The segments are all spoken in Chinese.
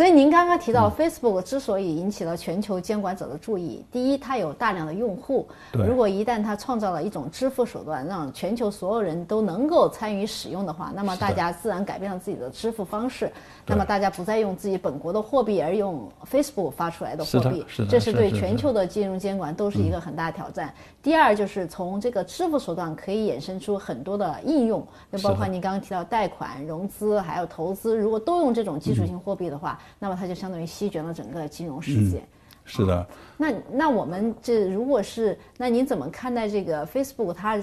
所以您刚刚提到，Facebook 之所以引起了全球监管者的注意，第一，它有大量的用户。对。如果一旦它创造了一种支付手段，让全球所有人都能够参与使用的话，那么大家自然改变了自己的支付方式，那么大家不再用自己本国的货币，而用 Facebook 发出来的货币，这是对全球的金融监管都是一个很大挑战。第二，就是从这个支付手段可以衍生出很多的应用，就包括您刚刚提到贷款、融资还有投资，如果都用这种技术性货币的话。那么它就相当于席卷了整个金融世界，是的。那那我们这如果是那您怎么看待这个 Facebook？它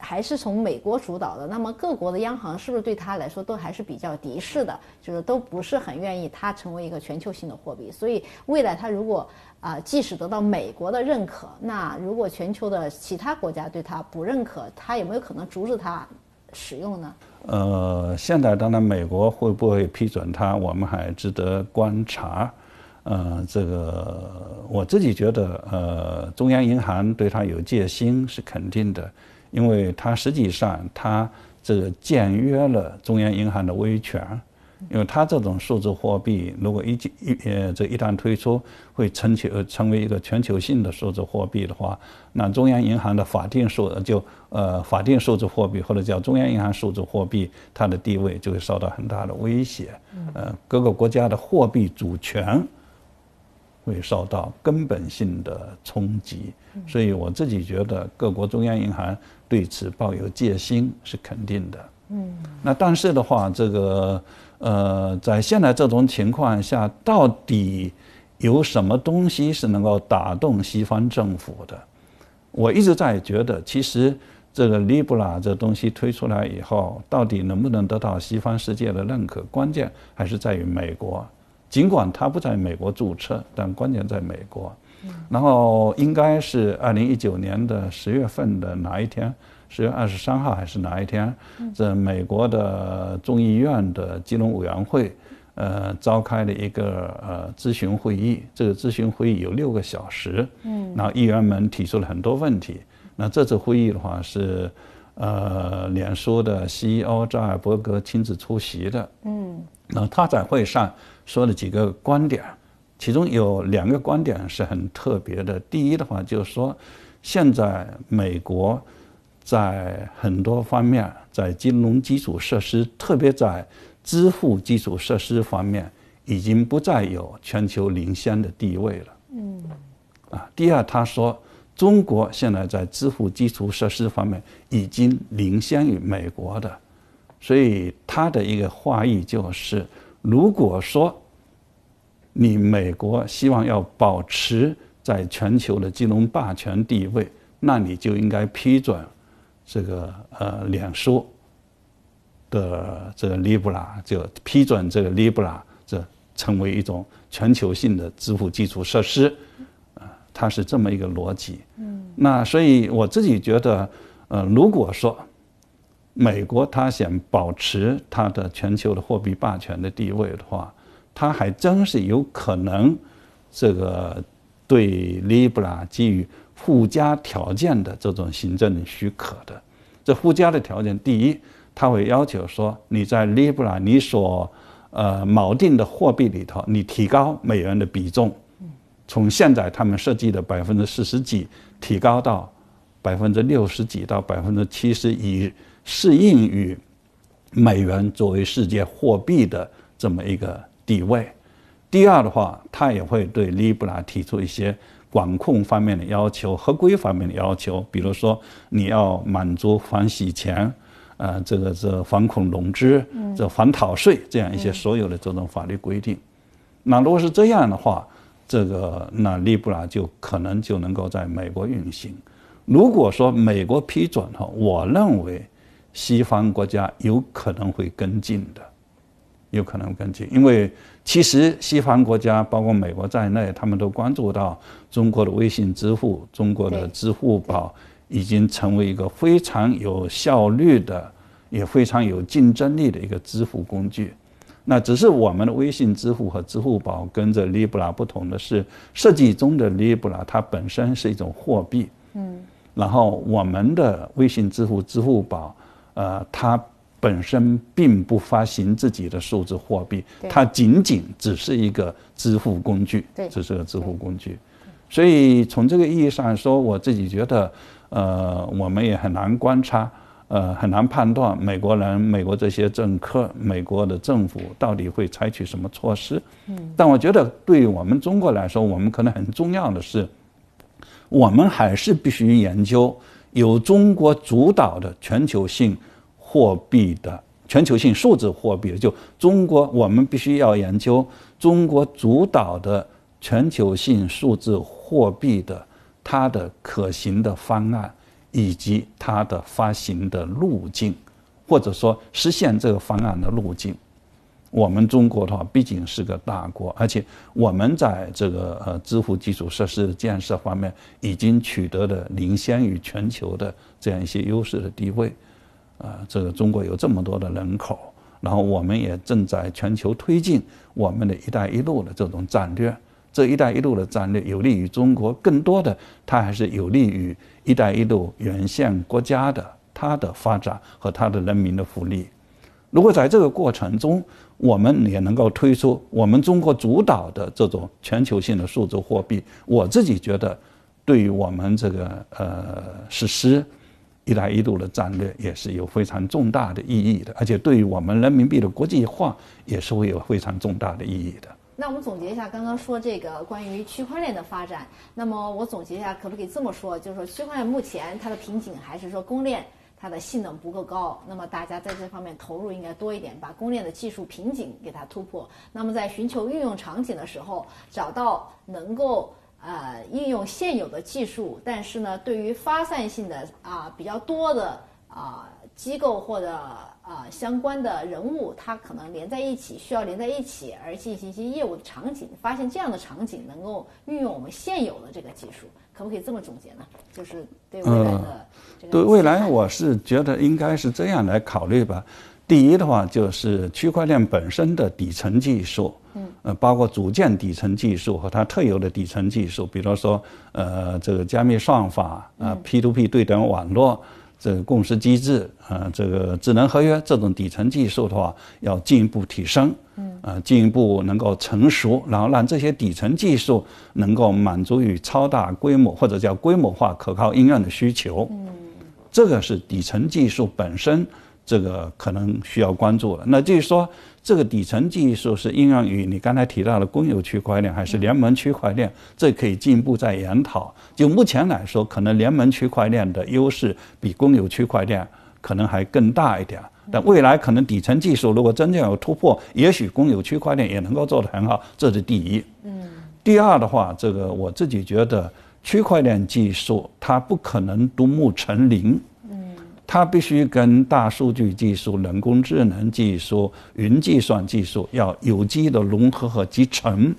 还是从美国主导的，那么各国的央行是不是对它来说都还是比较敌视的？就是都不是很愿意它成为一个全球性的货币。所以未来它如果啊，即使得到美国的认可，那如果全球的其他国家对它不认可，它有没有可能阻止它使用呢？呃，现在当然美国会不会批准它，我们还值得观察。呃，这个我自己觉得，呃，中央银行对它有戒心是肯定的，因为它实际上它这个僭越了中央银行的威权。因为它这种数字货币，如果一进一呃，这一旦推出，会成球成为一个全球性的数字货币的话，那中央银行的法定数就呃法定数字货币或者叫中央银行数字货币，它的地位就会受到很大的威胁。呃，各个国家的货币主权会受到根本性的冲击。所以我自己觉得，各国中央银行对此抱有戒心是肯定的。嗯。那但是的话，这个。呃，在现在这种情况下，到底有什么东西是能够打动西方政府的？我一直在觉得，其实这个 Libra 这东西推出来以后，到底能不能得到西方世界的认可，关键还是在于美国。尽管它不在美国注册，但关键在美国。然后应该是二零一九年的十月份的哪一天？十月二十三号还是哪一天？这美国的众议院的金融委员会呃，召开了一个呃咨询会议。这个咨询会议有六个小时。嗯。然后议员们提出了很多问题。那这次会议的话是呃，脸书的 CEO 扎尔伯格亲自出席的。嗯。那他在会上说了几个观点，其中有两个观点是很特别的。第一的话就是说，现在美国。在很多方面，在金融基础设施，特别在支付基础设施方面，已经不再有全球领先的地位了。嗯，啊，第二，他说中国现在在支付基础设施方面已经领先于美国的，所以他的一个话语就是，如果说你美国希望要保持在全球的金融霸权地位，那你就应该批准。这个呃，脸书的这个 Libra 就批准这个 Libra 这成为一种全球性的支付基础设施，啊，它是这么一个逻辑。嗯，那所以我自己觉得，呃，如果说美国它想保持它的全球的货币霸权的地位的话，它还真是有可能这个对 Libra 给予。附加条件的这种行政许可的，这附加的条件，第一，他会要求说你在利布拉你所呃锚定的货币里头，你提高美元的比重，从现在他们设计的百分之四十几提高到百分之六十几到百分之七十，以适应于美元作为世界货币的这么一个地位。第二的话，他也会对利布拉提出一些。管控方面的要求，合规方面的要求，比如说你要满足反洗钱，啊，这个是反恐融资，这反逃税这样一些所有的这种法律规定。那如果是这样的话，这个那利布拉就可能就能够在美国运行。如果说美国批准后，我认为西方国家有可能会跟进的，有可能跟进，因为。其实，西方国家包括美国在内，他们都关注到中国的微信支付、中国的支付宝已经成为一个非常有效率的、也非常有竞争力的一个支付工具。那只是我们的微信支付和支付宝跟着 Libra 不同的是，设计中的 Libra 它本身是一种货币。嗯，然后我们的微信支付、支付宝，呃，它。本身并不发行自己的数字货币，它仅仅只是一个支付工具，只是个支付工具。所以从这个意义上说，我自己觉得，呃，我们也很难观察，呃，很难判断美国人、美国这些政客、美国的政府到底会采取什么措施。嗯，但我觉得对于我们中国来说，我们可能很重要的是，我们还是必须研究由中国主导的全球性。货币的全球性数字货币，就中国，我们必须要研究中国主导的全球性数字货币的它的可行的方案，以及它的发行的路径，或者说实现这个方案的路径。我们中国的话，毕竟是个大国，而且我们在这个呃支付基础设施建设方面已经取得了领先于全球的这样一些优势的地位。啊，这个中国有这么多的人口，然后我们也正在全球推进我们的一带一路的这种战略。这一带一路的战略有利于中国更多的，它还是有利于一带一路沿线国家的它的发展和它的人民的福利。如果在这个过程中，我们也能够推出我们中国主导的这种全球性的数字货币，我自己觉得对于我们这个呃实施。一带一路的战略也是有非常重大的意义的，而且对于我们人民币的国际化也是会有非常重大的意义的。那我们总结一下刚刚说这个关于区块链的发展，那么我总结一下，可不可以这么说？就是说区块链目前它的瓶颈还是说公链它的性能不够高，那么大家在这方面投入应该多一点，把公链的技术瓶颈给它突破。那么在寻求运用场景的时候，找到能够。呃，应用现有的技术，但是呢，对于发散性的啊比较多的啊机构或者啊相关的人物，它可能连在一起，需要连在一起而进行一些业务的场景，发现这样的场景能够运用我们现有的这个技术，可不可以这么总结呢？就是对未来的对未来，我是觉得应该是这样来考虑吧。第一的话，就是区块链本身的底层技术。嗯。呃，包括组件底层技术和它特有的底层技术，比如说，呃，这个加密算法啊，P2P 对等网络，这个共识机制啊，这个智能合约这种底层技术的话，要进一步提升，嗯，啊，进一步能够成熟，然后让这些底层技术能够满足于超大规模或者叫规模化、可靠应用的需求。嗯，这个是底层技术本身，这个可能需要关注的。那就是说。这个底层技术是应用于你刚才提到的公有区块链还是联盟区块链，这可以进一步再研讨。就目前来说，可能联盟区块链的优势比公有区块链可能还更大一点。但未来可能底层技术如果真正有突破，也许公有区块链也能够做得很好。这是第一。嗯，第二的话，这个我自己觉得区块链技术它不可能独木成林。它必须跟大数据技术、人工智能技术、云计算技术要有机的融合和集成，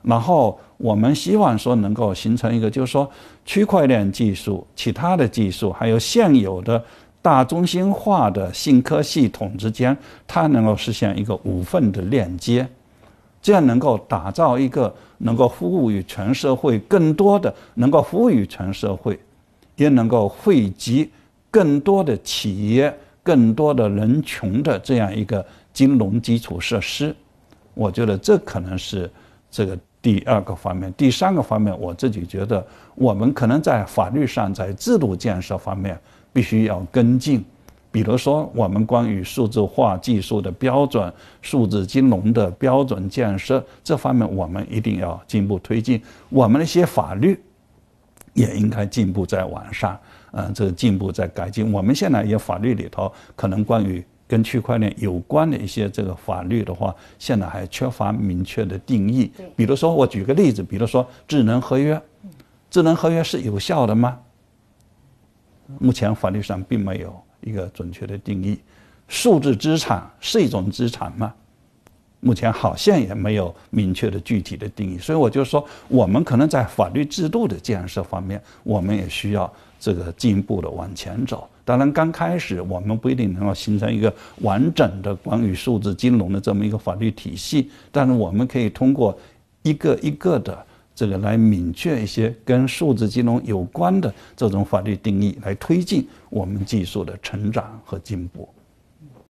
然后我们希望说能够形成一个，就是说区块链技术、其他的技术，还有现有的大中心化的信科系统之间，它能够实现一个无缝的链接，这样能够打造一个能够服务于全社会，更多的能够服务于全社会，也能够汇集。更多的企业、更多的人群的这样一个金融基础设施，我觉得这可能是这个第二个方面。第三个方面，我自己觉得，我们可能在法律上、在制度建设方面，必须要跟进。比如说，我们关于数字化技术的标准、数字金融的标准建设这方面，我们一定要进一步推进。我们那些法律也应该进步在完善。嗯，这个进步在改进。我们现在也法律里头，可能关于跟区块链有关的一些这个法律的话，现在还缺乏明确的定义。比如说，我举个例子，比如说智能合约，智能合约是有效的吗？目前法律上并没有一个准确的定义。数字资产是一种资产吗？目前好像也没有明确的具体的定义。所以我就说，我们可能在法律制度的建设方面，我们也需要。这个进一步的往前走，当然刚开始我们不一定能够形成一个完整的关于数字金融的这么一个法律体系，但是我们可以通过一个一个的这个来明确一些跟数字金融有关的这种法律定义，来推进我们技术的成长和进步。